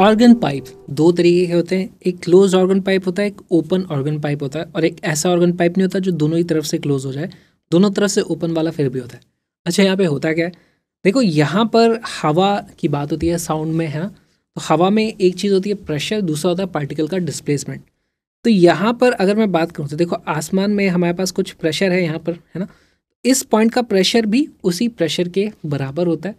Organ pipe दो तरीके के होते हैं एक क्लोज ऑर्गन पाइप होता है एक ओपन ऑर्गन पाइप होता है और एक ऐसा ऑर्गन पाइप नहीं होता जो दोनों ही तरफ से क्लोज हो जाए दोनों तरफ से ओपन वाला फिर भी होता है अच्छा यहाँ पे होता क्या है देखो यहाँ पर हवा की बात होती है साउंड में है ना तो हवा में एक चीज़ होती है प्रेशर दूसरा होता है पार्टिकल का डिस्प्लेसमेंट तो यहाँ पर अगर मैं बात करूँ तो देखो आसमान में हमारे पास कुछ प्रेशर है यहाँ पर है ना इस पॉइंट का प्रेशर भी उसी प्रेशर के बराबर होता है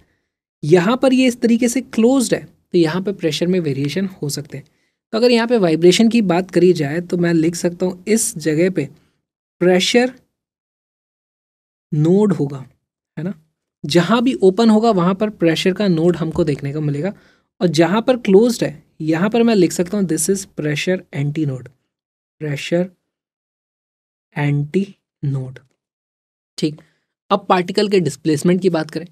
यहाँ पर ये इस तरीके से क्लोज्ड है तो यहाँ पर प्रेशर में वेरिएशन हो सकते हैं तो अगर यहाँ पे वाइब्रेशन की बात करी जाए तो मैं लिख सकता हूँ इस जगह पे प्रेशर नोड होगा है ना जहाँ भी ओपन होगा वहाँ पर प्रेशर का नोड हमको देखने को मिलेगा और जहाँ पर क्लोज्ड है यहाँ पर मैं लिख सकता हूँ this is pressure anti node pressure anti node ठीक अब पार्टिकल के डिस्प्लेसमेंट की बात करें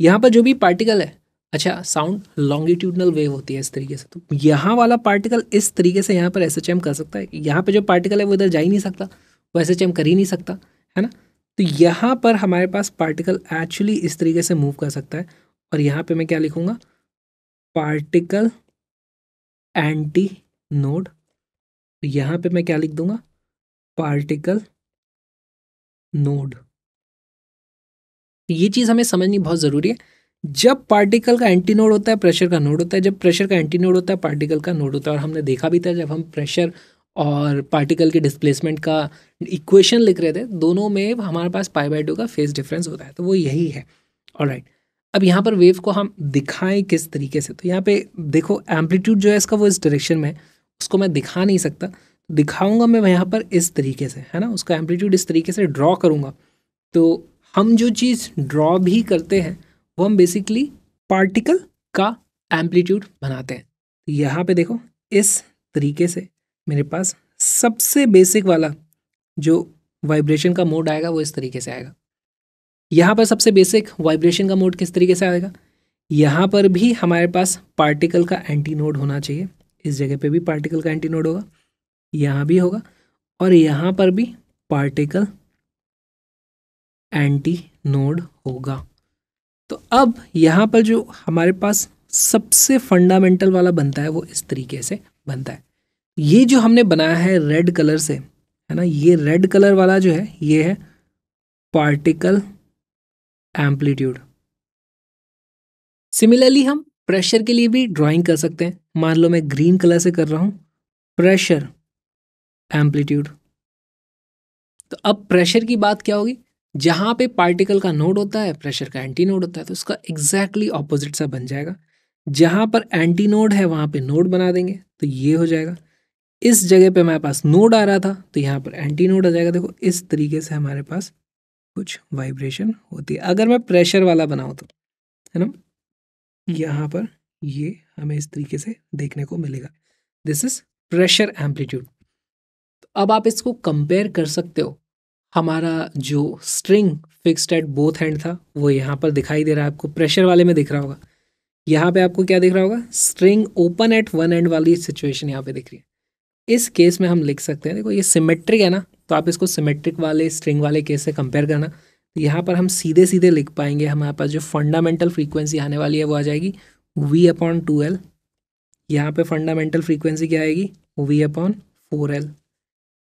यहाँ पर जो भी पार्टिकल है अच्छा साउंड लॉन्गिट्यूडनल वेव होती है इस तरीके से तो यहाँ वाला पार्टिकल इस तरीके से यहाँ पर एस कर सकता है यहाँ पर जो पार्टिकल है वो इधर जा ही नहीं सकता वो एस कर ही नहीं सकता है ना तो यहाँ पर हमारे पास पार्टिकल एक्चुअली इस तरीके से मूव कर सकता है और यहाँ पे मैं क्या लिखूँगा पार्टिकल एंटी नोड तो यहाँ पे मैं क्या लिख दूंगा पार्टिकल नोड ये चीज़ हमें समझनी बहुत ज़रूरी है जब पार्टिकल का एंटी नोड होता है प्रेशर का नोड होता है जब प्रेशर का एंटी नोड होता है पार्टिकल का नोड होता है और हमने देखा भी था जब हम प्रेशर और पार्टिकल के डिस्प्लेसमेंट का इक्वेशन लिख रहे थे दोनों में हमारे पास पाई बाई टू का फेस डिफरेंस होता है तो वो यही है और राइट अब यहाँ पर वेव को हम दिखाएं किस तरीके से तो यहाँ पे देखो एम्पलीट्यूड जो है इसका वो इस डायरेक्शन में है उसको मैं दिखा नहीं सकता दिखाऊंगा मैं यहाँ पर इस तरीके से है ना उसका एम्पलीट्यूड इस तरीके से ड्रॉ करूँगा तो हम जो चीज़ ड्रॉ भी करते हैं वो हम बेसिकली पार्टिकल का एम्पलीट्यूड बनाते हैं तो यहाँ पे देखो इस तरीके से मेरे पास सबसे बेसिक वाला जो वाइब्रेशन का मोड आएगा वो इस तरीके से आएगा यहाँ पर सबसे बेसिक वाइब्रेशन का मोड किस तरीके से आएगा यहाँ पर भी हमारे पास पार्टिकल का एंटी नोड होना चाहिए इस जगह पे भी पार्टिकल का एंटी नोड होगा यहाँ भी होगा और यहाँ पर भी पार्टिकल एंटी नोड होगा तो अब यहाँ पर जो हमारे पास सबसे फंडामेंटल वाला बनता है वो इस तरीके से बनता है ये जो हमने बनाया है रेड कलर से है ना ये रेड कलर वाला जो है ये है पार्टिकल एम्पलीट्यूड सिमिलरली हम प्रेशर के लिए भी ड्राइंग कर सकते हैं मान लो मैं ग्रीन कलर से कर रहा हूँ प्रेशर एम्पलीट्यूड तो अब प्रेशर की बात क्या होगी जहाँ पे पार्टिकल का नोड होता है प्रेशर का एंटी नोड होता है तो उसका एग्जैक्टली exactly ऑपोजिट सा बन जाएगा जहाँ पर एंटी नोड है वहाँ पे नोड बना देंगे तो ये हो जाएगा इस जगह पे हमारे पास नोड आ रहा था तो यहाँ पर एंटी नोड आ जाएगा देखो इस तरीके से हमारे पास कुछ वाइब्रेशन होती है अगर मैं प्रेशर वाला बनाऊँ तो है ना यहाँ पर ये हमें इस तरीके से देखने को मिलेगा दिस इज़ प्रेशर एम्पलीट्यूड अब आप इसको कंपेयर कर सकते हो हमारा जो string fixed at both hand था वो यहाँ पर दिखाई दे रहा है आपको प्रेशर वाले में दिख रहा होगा यहाँ पे आपको क्या दिख रहा होगा string open at one end वाली सिचुएशन यहाँ पे दिख रही है इस केस में हम लिख सकते हैं देखो ये सिमेट्रिक है ना तो आप इसको सिमेट्रिक वाले स्ट्रिंग वाले केस से कंपेयर करना तो यहाँ पर हम सीधे सीधे लिख पाएंगे हमारे पास जो फंडामेंटल फ्रीक्वेंसी आने वाली है वो आ जाएगी वी अपॉन टू एल यहाँ पर फंडामेंटल फ्रीक्वेंसी क्या आएगी वी अपॉन फोर एल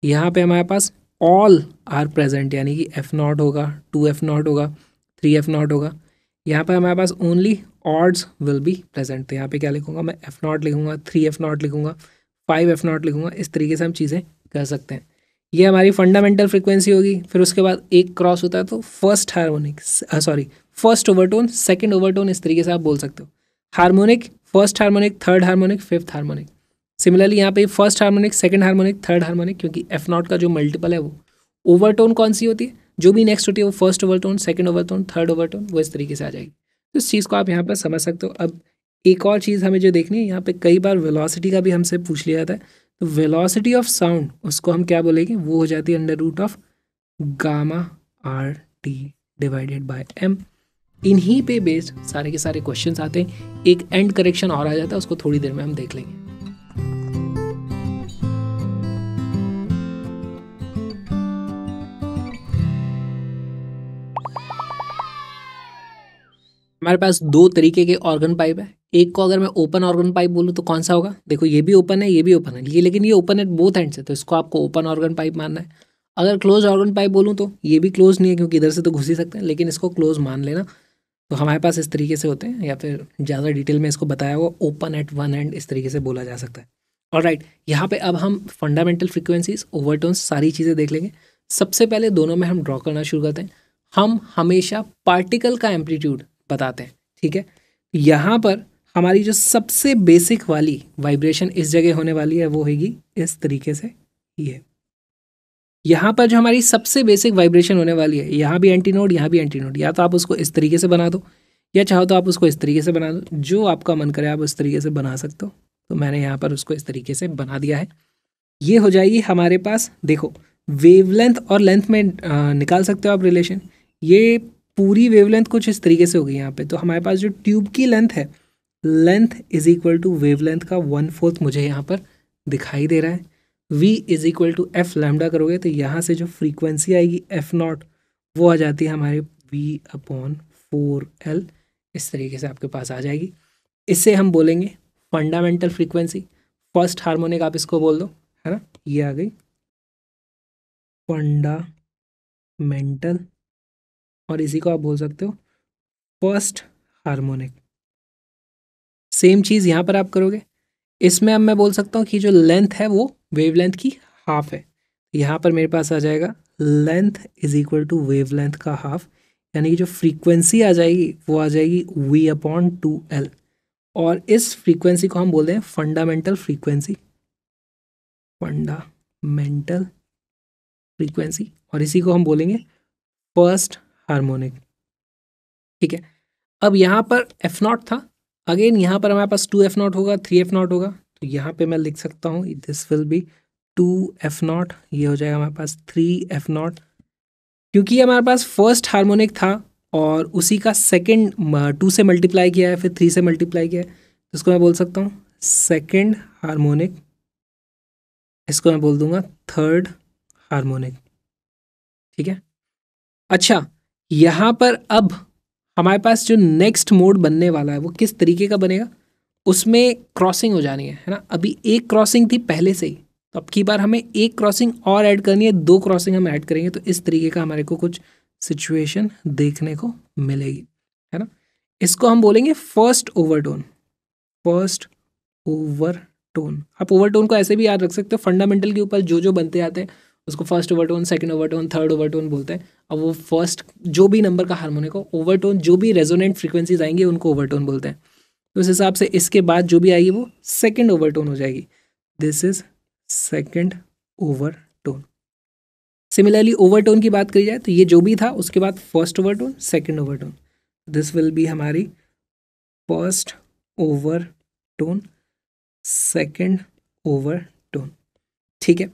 यहाँ पर हमारे पास ऑल आर प्रेजेंट यानी कि एफ़ नॉट होगा टू एफ़ नॉट होगा थ्री एफ़ नॉट होगा यहाँ पर हमारे पास only odds will be present तो यहाँ पे क्या लिखूंगा मैं एफ़ नॉट लिखूंगा थ्री एफ़ नॉट लिखूंगा फाइव एफ़ नॉट लिखूंगा इस तरीके से हम चीज़ें कर सकते हैं ये हमारी फंडामेंटल फ्रिक्वेंसी होगी फिर उसके बाद एक क्रॉस होता है तो first harmonic sorry first overtone second overtone इस तरीके से आप बोल सकते हो harmonic first harmonic third harmonic fifth harmonic similarly यहाँ पे first harmonic second harmonic third harmonic क्योंकि एफ नॉट का जो मल्टीपल है वो ओवरटोन कौन सी होती है जो भी नेक्स्ट होती है वो first overtone second overtone third overtone वो इस तरीके से आ जाएगी तो इस चीज़ को आप यहाँ पर समझ सकते हो अब एक और चीज़ हमें जो देखनी है यहाँ पर कई बार वेलॉसिटी का भी हमसे पूछ लिया जाता है तो वेलासिटी ऑफ साउंड उसको हम क्या बोलेंगे वो हो जाती है under root of gamma R T divided by M इन्हीं पे बेस्ड सारे के सारे क्वेश्चंस आते हैं एक एंड करेक्शन और आ जाता है उसको थोड़ी देर में हम देख लेंगे हमारे पास दो तरीके के ऑर्गन पाइप है एक को अगर मैं ओपन ऑर्गन पाइप बोलूँ तो कौन सा होगा देखो ये भी ओपन है ये भी ओपन है ये लेकिन ये ओपन है बोथ एंड से तो इसको आपको ओपन ऑर्गन पाइप मानना है अगर क्लोज ऑर्गन पाइप बोलूँ तो ये भी क्लोज नहीं है क्योंकि इधर से तो घुस ही सकते हैं लेकिन इसको क्लोज मान लेना तो हमारे पास इस तरीके से होते हैं या फिर ज़्यादा डिटेल में इसको बताया हुआ ओपन एट वन एंड इस तरीके से बोला जा सकता है और राइट यहाँ पे अब हम फंडामेंटल फ्रिक्वेंसीज ओवरटोन्स सारी चीज़ें देख लेंगे सबसे पहले दोनों में हम ड्रॉ करना शुरू करते हैं हम हमेशा पार्टिकल का एम्पलीट्यूड बताते हैं ठीक है तो यहाँ पर हमारी जो सबसे बेसिक वाली वाइब्रेशन इस जगह होने वाली है वो होगी इस तरीके से ये यहाँ पर जो हमारी सबसे बेसिक वाइब्रेशन होने वाली है यहाँ भी एंटी नोड यहाँ भी एंटी नोड या तो आप उसको इस तरीके से बना दो या चाहो तो आप उसको इस तरीके से बना दो जो आपका मन करे आप उस तरीके से बना सकते हो तो मैंने यहाँ पर उसको इस तरीके से बना दिया है ये हो जाएगी हमारे पास देखो वेवलेंथ और लेंथ में आ, निकाल सकते हो आप रिलेशन ये पूरी वेवलेंथ कुछ इस तरीके से होगी यहाँ पे तो हमारे पास जो ट्यूब की लेंथ है length is equal to wavelength का वन फोर्थ मुझे यहाँ पर दिखाई दे रहा है v is equal to F lambda करोगे तो यहाँ से जो फ्रीक्वेंसी आएगी एफ नॉट वो आ जाती है हमारे v अपॉन फोर एल इस तरीके से आपके पास आ जाएगी इससे हम बोलेंगे फंडामेंटल फ्रीक्वेंसी फर्स्ट हार्मोनिक आप इसको बोल दो है ना ये आ गई फंडामेंटल और इसी को आप बोल सकते हो फर्स्ट हार्मोनिक सेम चीज़ यहाँ पर आप करोगे इसमें अब मैं बोल सकता हूँ कि जो लेंथ है वो वेव लेंथ की हाफ है यहाँ पर मेरे पास आ जाएगा length is equal to wavelength का हाफ यानी कि जो फ्रीक्वेंसी आ जाएगी वो आ जाएगी वी अपॉन टू एल और इस फ्रीक्वेंसी को हम बोल हैं फंडामेंटल फ्रीक्वेंसी फंडामेंटल फ्रीक्वेंसी और इसी को हम बोलेंगे फर्स्ट हार्मोनिक ठीक है अब यहाँ पर एफ नॉट था अगेन यहाँ पर हमारे पास टू एफ नॉट होगा थ्री एफ नॉट होगा तो यहाँ पे मैं लिख सकता हूँ this will be two F naught ये हो जाएगा हमारे पास थ्री एफ नॉट क्योंकि हमारे पास फर्स्ट हार्मोनिक था और उसी का सेकेंड टू uh, से मल्टीप्लाई किया है फिर थ्री से मल्टीप्लाई किया है तो इसको मैं बोल सकता हूँ सेकेंड हारमोनिक इसको मैं बोल दूंगा थर्ड हारमोनिक ठीक है अच्छा यहाँ पर अब हमारे पास जो नेक्स्ट मोड बनने वाला है वो किस तरीके का बनेगा उसमें क्रॉसिंग हो जानी है है ना अभी एक क्रॉसिंग थी पहले से ही तो अब की बार हमें एक क्रॉसिंग और ऐड करनी है दो क्रॉसिंग हम ऐड करेंगे तो इस तरीके का हमारे को कुछ सिचुएशन देखने को मिलेगी है ना इसको हम बोलेंगे first overtone first overtone आप ओवर टोन को ऐसे भी याद रख सकते हो फंडामेंटल के ऊपर जो जो बनते आते हैं उसको first overtone second overtone third overtone बोलते हैं अब वो फर्स्ट जो भी नंबर का हारमोनिक हो ओवरटोन जो भी रेजोनेंट फ्रीक्वेंसीज आएंगी उनको ओवरटोन बोलते हैं तो उस हिसाब से इसके बाद जो भी आएगी वो सेकेंड ओवरटोन हो जाएगी this is second overtone similarly overtone की बात करी जाए तो ये जो भी था उसके बाद first overtone second overtone this will be हमारी first overtone second overtone ठीक है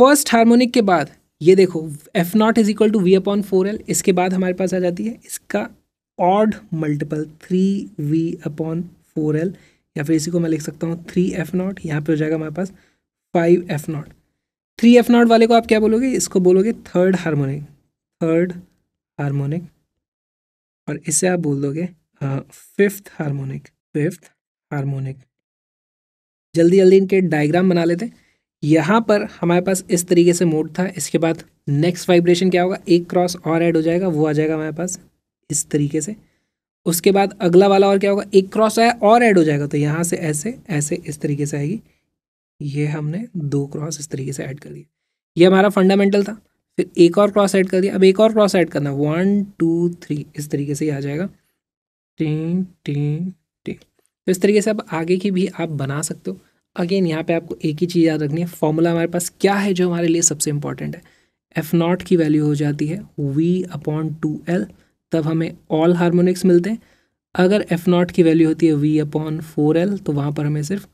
फर्स्ट हार्मोनिक के बाद ये देखो F naught is equal to V upon four L इसके बाद हमारे पास आ जाती है इसका odd multiple three V upon four L या फिर इसी को मैं लिख सकता हूँ थ्री एफ नॉट यहाँ पर हो जाएगा हमारे पास five F naught three F naught वाले को आप क्या बोलोगे इसको बोलोगे थर्ड हारमोनिक थर्ड हारमोनिक और इसे आप बोल दोगे फिफ्थ हारमोनिक फिफ्थ हारमोनिक जल्दी जल्दी इनके डायग्राम बना लेते हैं यहाँ पर हमारे पास इस तरीके से मोड था इसके बाद नेक्स्ट वाइब्रेशन क्या होगा एक क्रॉस और ऐड हो जाएगा वो आ जाएगा हमारे पास इस तरीके से उसके बाद अगला वाला और क्या होगा एक क्रॉस आया और ऐड हो जाएगा तो यहाँ से ऐसे ऐसे इस तरीके से आएगी ये हमने दो क्रॉस इस तरीके से ऐड कर दिया ये हमारा फंडामेंटल था फिर एक और क्रॉस ऐड कर दिया अब एक और क्रॉस ऐड करना वन टू थ्री इस तरीके से ही आ जाएगा टी टी टी तो इस तरीके से आप आगे की भी आप बना सकते हो अगेन यहाँ पे आपको एक ही चीज़ याद रखनी है फॉर्मूला हमारे पास क्या है जो हमारे लिए सबसे इंपॉर्टेंट है एफ़ नॉट की वैल्यू हो जाती है वी अपॉन टू एल तब हमें ऑल हारमोनिक्स मिलते हैं अगर एफ़ नॉट की वैल्यू होती है वी अपॉन फोर एल तो वहाँ पर हमें सिर्फ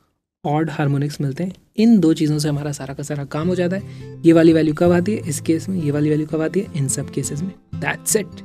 ऑड हारमोनिक्स मिलते हैं इन दो चीज़ों से हमारा सारा का सारा काम हो जाता है ये वाली वैल्यू कब आती है इस केस में ये वाली वैल्यू कब आती है इन सब केसेस में that's it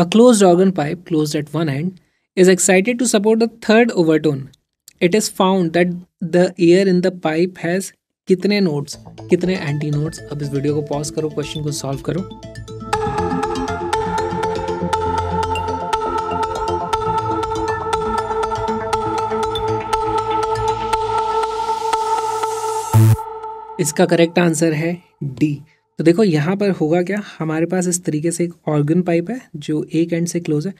A closed organ pipe, closed at one end, is excited to support the third overtone. It is found that the air in the pipe has कितने नोट्स कितने एंटी नोट्स अब इस video को pause करो question को solve करो इसका correct answer है डी तो देखो यहाँ पर होगा क्या हमारे पास इस तरीके से एक ऑर्गन पाइप है जो एक एंड से क्लोज है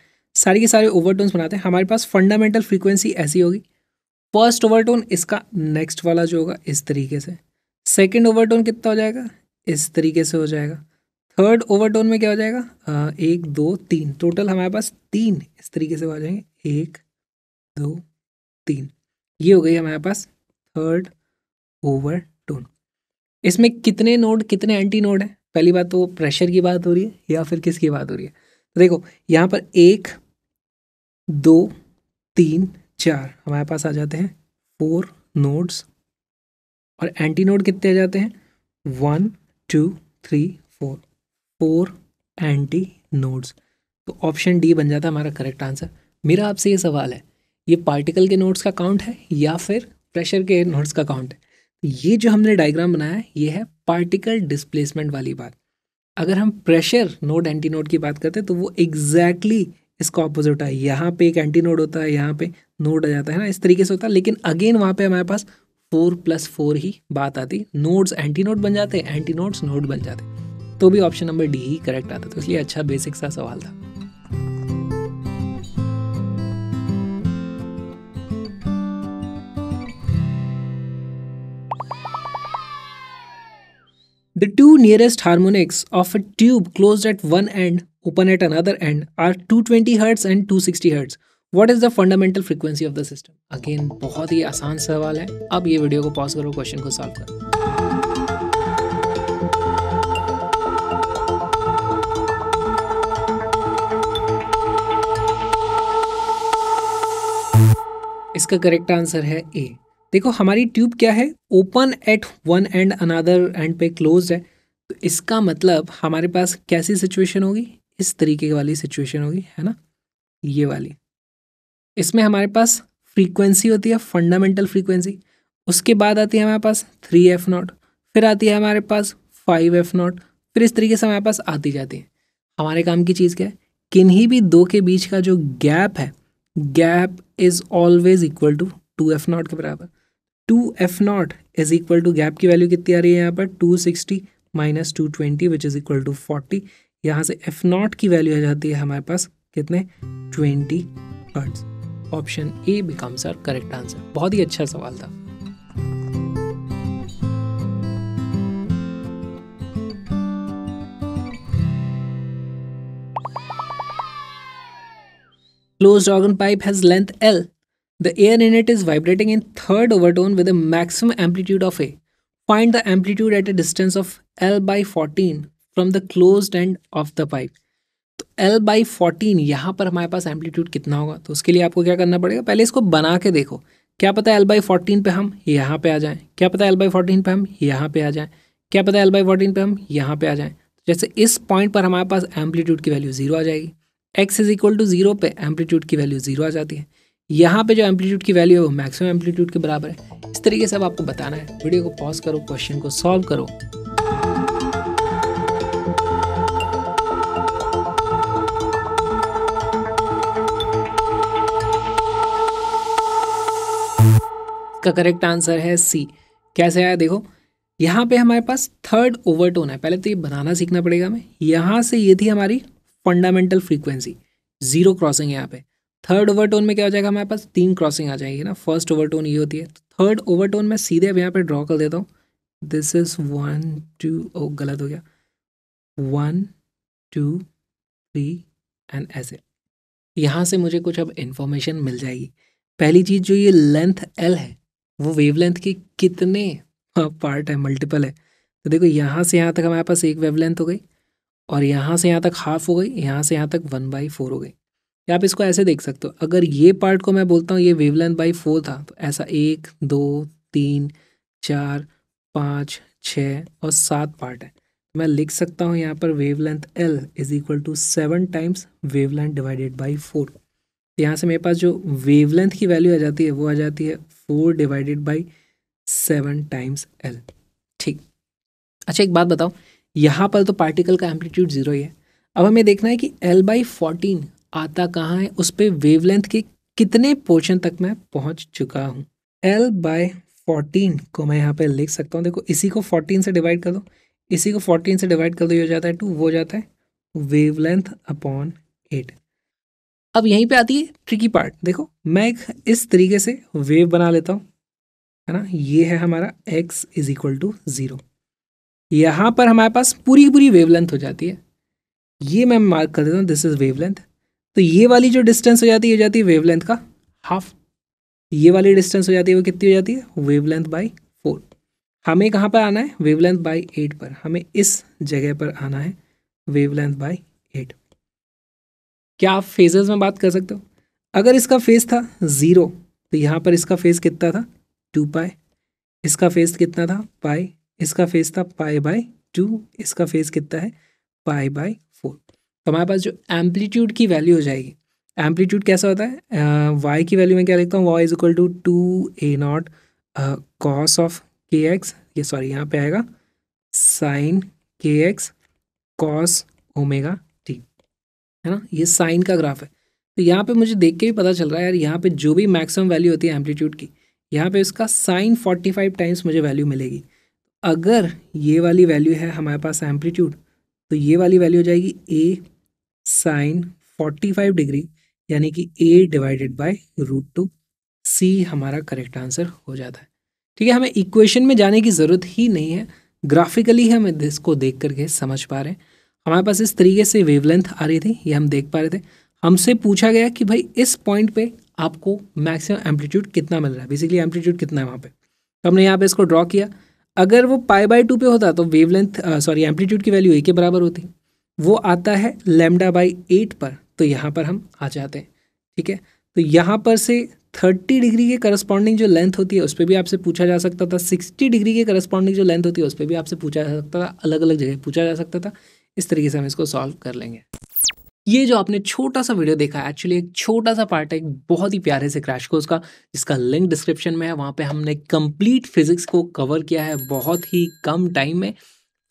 सारी के सारे ओवरटोन्स बनाते हैं हमारे पास फंडामेंटल फ्रीक्वेंसी ऐसी होगी फर्स्ट ओवरटोन इसका नेक्स्ट वाला जो होगा इस तरीके से सेकेंड ओवरटोन कितना हो जाएगा इस तरीके से हो जाएगा थर्ड ओवरटोन में क्या हो जाएगा आ, एक दो तीन टोटल हमारे पास तीन इस तरीके से हो जाएंगे एक दो तीन ये हो गई हमारे पास थर्ड ओवर इसमें कितने नोड कितने एंटी नोड है पहली बात तो प्रेशर की बात हो रही है या फिर किसकी बात हो रही है तो देखो यहाँ पर एक दो तीन चार हमारे पास आ जाते हैं फोर नोड्स और एंटी नोड कितने आ जाते हैं one two three four four anti nodes तो ऑप्शन डी बन जाता है हमारा करेक्ट आंसर मेरा आपसे ये सवाल है ये पार्टिकल के नोड्स का काउंट है या फिर प्रेशर के नोड्स का काउंट है तो ये जो हमने डायग्राम बनाया है ये है पार्टिकल डिस्प्लेसमेंट वाली बात अगर हम प्रेशर नोड एंटी नोड की बात करते हैं तो वो एग्जैक्टली exactly इसका ऑपोजिट है यहाँ पे एक एंटी नोड होता है यहाँ पे नोड आ जाता है ना इस तरीके से होता है लेकिन अगेन वहाँ पे हमारे पास फोर प्लस फोर ही बात आती नोड्स एंटी नोड बन जाते एंटी नोड्स नोड बन जाते तो भी ऑप्शन नंबर डी ही करेक्ट आता तो इसलिए अच्छा बेसिक सा सवाल था The two nearest harmonics of a tube closed at one end, open at another end are 220 Hz and 260 Hz. What is the fundamental frequency of the system again बहुत ही आसान सवाल है अब ये वीडियो को पॉज करो क्वेश्चन को सॉल्व करो इसका करेक्ट आंसर है ए देखो हमारी ट्यूब क्या है open at one end another end पे क्लोज है तो इसका मतलब हमारे पास कैसी सिचुएशन होगी इस तरीके वाली सिचुएशन होगी है ना ये वाली इसमें हमारे पास फ्रीक्वेंसी होती है फंडामेंटल फ्रीक्वेंसी उसके बाद आती है हमारे पास थ्री एफ नॉट फिर आती है हमारे पास फाइव एफ नॉट फिर इस तरीके से हमारे पास आती जाती है हमारे काम की चीज़ क्या है किन्हीं भी दो के बीच का जो गैप है gap is always equal to two F naught के बराबर two F naught is equal to gap की वैल्यू कितनी आ रही है यहाँ पर two sixty minus two twenty which is equal to forty यहाँ से एफ नॉट की वैल्यू आ जाती है हमारे पास कितने twenty hertz option A becomes our correct answer बहुत ही अच्छा सवाल था Closed organ pipe has length L the air in it is vibrating in third overtone with maximum amplitude of A find the the at a distance of L by fourteen from the close end of the pipe तो L by fourteen यहाँ पर हमारे पास amplitude कितना होगा तो उसके लिए आपको क्या करना पड़ेगा पहले इसको बना के देखो क्या पता एल बाई फोर्टीन पर हम यहाँ पे आ जाएँ क्या पता एल बाई फोर्टीन पर हम यहाँ पे आ जाएँ क्या पता एल बाई फोर्टीन पर हम यहाँ पे आ जाएं जैसे इस पॉइंट पर हमारे पास एम्पलीट्यूड की वैल्यू जीरो आ जाएगी x is equal to zero पर एम्पलीट्यूड की वैल्यू जीरो आ जाती है यहाँ पे जो एम्पलीट्यूड की वैल्यू है वो मैक्सिमम एम्पलीट्यूड के बराबर है इस तरीके से अब आपको बताना है वीडियो को पॉज करो क्वेश्चन को सॉल्व करो का करेक्ट आंसर है सी कैसे आया देखो यहाँ पे हमारे पास थर्ड ओवरटोन है पहले तो ये बनाना सीखना पड़ेगा हमें यहाँ से ये थी हमारी फंडामेंटल फ्रीक्वेंसी जीरो क्रॉसिंग है यहाँ पे थर्ड ओवरटोन में क्या हो जाएगा हमारे पास तीन क्रॉसिंग आ जाएगी ना फर्स्ट ओवरटोन ये होती है थर्ड ओवरटोन मैं सीधे अब यहाँ पे ड्रॉ कर देता हूँ दिस इज वन टू ओ गलत हो गया वन टू थ्री एंड ऐसे यहाँ से मुझे कुछ अब इन्फॉर्मेशन मिल जाएगी पहली चीज़ जो ये लेंथ एल है वो वेवलेंथ के कितने पार्ट हाँ, है मल्टीपल है तो देखो यहाँ से यहाँ तक हमारे पास एक वेवलेंथ हो गई और यहाँ से यहाँ तक हाफ हो गई यहाँ से यहाँ तक वन बाई फोर हो गई या आप इसको ऐसे देख सकते हो अगर ये पार्ट को मैं बोलता हूँ ये वेवलेंथ बाई फोर था तो ऐसा एक दो तीन चार पाँच छ और सात पार्ट है मैं लिख सकता हूँ यहाँ पर wavelength L is equal to seven times wavelength divided by four यहाँ से मेरे पास जो वेवलेंथ की वैल्यू आ जाती है वो आ जाती है four divided by seven times L ठीक अच्छा एक बात बताओ यहाँ पर तो पार्टिकल का एम्पलीट्यूड ज़ीरो ही है अब हमें देखना है कि एल बाई फोर्टीन आता कहाँ है उस पर वेवलेंथ के कितने पोर्शन तक मैं पहुँच चुका हूँ एल बाय फोर्टीन को मैं यहाँ पे लिख सकता हूँ देखो इसी को फोर्टीन से डिवाइड कर दो इसी को फोर्टीन से डिवाइड कर दो ये हो जाता है टू वो हो जाता है वेवलेंथ अपॉन एट अब यहीं पे आती है ट्रिकी पार्ट देखो मैं एक इस तरीके से वेव बना लेता हूँ है ना ये है हमारा x is equal to zero यहाँ पर हमारे पास पूरी पूरी वेवलेंथ हो जाती है ये मैं मार्क कर देता हूँ दिस इज़ वेवलेंथ तो ये वाली जो डिस्टेंस हो जाती है हो जाती है वेवलेंथ का हाफ ये वाली डिस्टेंस हो जाती है वो कितनी हो जाती है वेवलेंथ बाई फोर हमें कहाँ पर आना है वेवलेंथ बाई एट पर हमें इस जगह पर आना है वेवलेंथ बाई एट क्या आप फेजेस में बात कर सकते हो अगर इसका फेज था ज़ीरो तो यहाँ पर इसका फेज कितना था टू पाए इसका फेज कितना था पाए इसका फेज था पाए बाय टू इसका फेज कितना है पाए बाय तो हमारे पास जो एम्पलीट्यूड की वैल्यू हो जाएगी एम्पलीट्यूड कैसा होता है वाई uh, की वैल्यू मैं क्या लिखता हूँ y is equal to two A naught cos of के एक्स ये सॉरी यहाँ पे आएगा साइन के एक्स कॉस ओमेगा टी है ना ये साइन का ग्राफ है तो यहाँ पे मुझे देख के भी पता चल रहा है यार यहाँ पे जो भी मैक्सिमम वैल्यू होती है एम्पलीट्यूड की यहाँ पे उसका साइन फोर्टी फाइव टाइम्स मुझे वैल्यू मिलेगी अगर ये वाली वैल्यू है हमारे पास एम्पलीट्यूड तो ये वाली वैल्यू हो जाएगी ए साइन 45 डिग्री यानी कि A divided by root two C हमारा करेक्ट आंसर हो जाता है ठीक है हमें इक्वेशन में जाने की ज़रूरत ही नहीं है ग्राफिकली हम इसको देख करके समझ पा रहे हैं हमारे पास इस तरीके से वेवलेंथ आ रही थी ये हम देख पा रहे थे हमसे पूछा गया कि भाई इस पॉइंट पे आपको मैक्सिमम एम्पलीट्यूड कितना मिल रहा है बेसिकली एम्पलीट्यूड कितना है वहाँ पे तो हमने यहाँ पे इसको ड्रॉ किया अगर वो पाई बाय टू पे होता तो वेवलेंथ सॉरी एम्पलीट्यूड की वैल्यू ए के बराबर होती वो आता है लेमडा बाई एट पर तो यहाँ पर हम आ जाते हैं ठीक है तो यहाँ पर से थर्टी डिग्री के करस्पॉन्डिंग जो लेंथ होती है उस पर भी आपसे पूछा जा सकता था सिक्सटी डिग्री के करस्पॉन्डिंग जो लेंथ होती है उस पर भी आपसे पूछा जा सकता था अलग अलग जगह पूछा जा सकता था इस तरीके से हम इसको सॉल्व कर लेंगे ये जो आपने छोटा सा वीडियो देखा है एक्चुअली एक छोटा सा पार्ट है एक बहुत ही प्यारे से क्रैश कोर्स का जिसका लिंक डिस्क्रिप्शन में है वहाँ पे हमने कंप्लीट फिजिक्स को कवर किया है बहुत ही कम टाइम में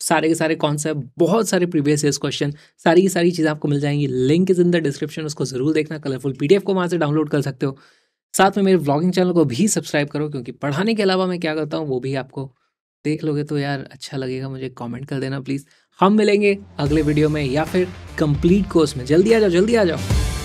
सारे के सारे कॉन्सेप्ट बहुत सारे प्रीवियस ईयर क्वेश्चन सारी की सारी चीज़ें आपको मिल जाएंगी link is in the description उसको जरूर देखना कलरफुल पी को वहाँ से डाउनलोड कर सकते हो साथ में मेरे ब्लॉगिंग चैनल को भी सब्सक्राइब करो क्योंकि पढ़ाने के अलावा मैं क्या करता हूँ वो भी आपको देख लोगे तो यार अच्छा लगेगा मुझे कमेंट कर देना प्लीज़ हम मिलेंगे अगले वीडियो में या फिर कंप्लीट कोर्स में जल्दी आ जाओ जल्दी आ जाओ